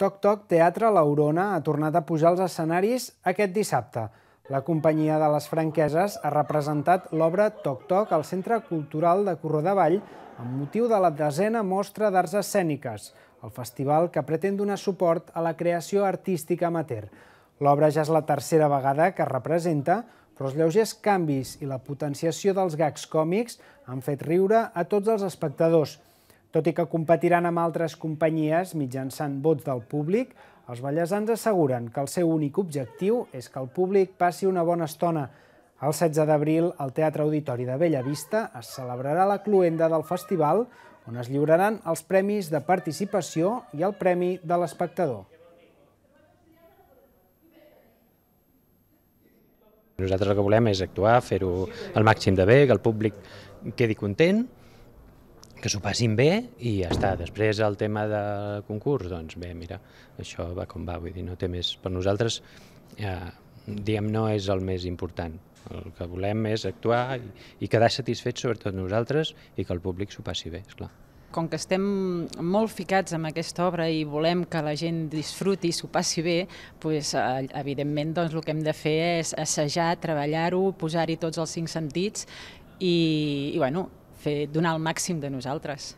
Toc Toc Teatre L'Aurona ha tornat a pujar als escenaris aquest dissabte. La companyia de les franqueses ha representat l'obra Toc Toc al Centre Cultural de Corró de Vall amb motiu de la desena mostra d'arts escèniques, el festival que pretén donar suport a la creació artística amateur. L'obra ja és la tercera vegada que es representa, però els lleugers canvis i la potenciació dels gags còmics han fet riure a tots els espectadors, tot i que competiran amb altres companyies mitjançant vots del públic, els ballesans asseguren que el seu únic objectiu és que el públic passi una bona estona. El 16 d'abril, al Teatre Auditori de Bellavista, es celebrarà la cluenda del festival, on es lliuraran els premis de participació i el Premi de l'Espectador. Nosaltres el que volem és actuar, fer-ho el màxim de bé, que el públic quedi content, que s'ho passin bé i ja està. Després el tema del concurs, doncs bé, mira, això va com va, vull dir, no té més. Per nosaltres, eh, diguem, no és el més important. El que volem és actuar i, i quedar satisfets, sobretot nosaltres, i que el públic s'ho passi bé, esclar. Com que estem molt ficats amb aquesta obra i volem que la gent disfruti i s'ho passi bé, doncs, evidentment doncs, el que hem de fer és assajar, treballar-ho, posar-hi tots els cinc sentits i, i bueno, fer donar el màxim de nosaltres.